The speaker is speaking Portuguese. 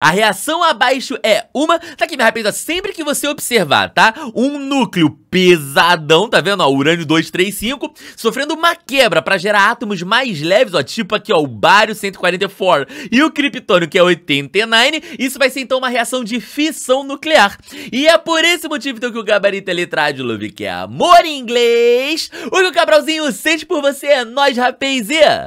A reação abaixo é uma, tá aqui me rapaziada. sempre que você observar, tá? Um núcleo pesadão, tá vendo? Ó, urânio 235, sofrendo uma quebra pra gerar átomos mais leves, ó, tipo aqui, ó, o bário 144 e o criptônio, que é 89, isso vai ser então uma reação de fissão nuclear. E é por esse motivo então que o gabarito é letra de Lube, que é amor em inglês. O que o Cabralzinho sente por você é nós, rapazia!